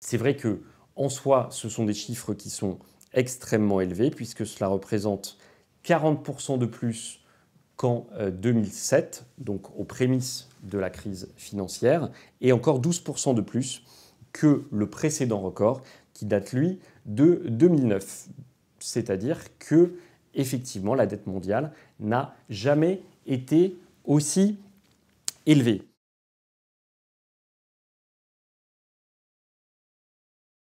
C'est vrai que en soi, ce sont des chiffres qui sont extrêmement élevés puisque cela représente 40% de plus qu'en 2007, euh, donc aux prémices de la crise financière, et encore 12% de plus que le précédent record qui date, lui, de 2009. C'est-à-dire que, effectivement, la dette mondiale n'a jamais été aussi élevée.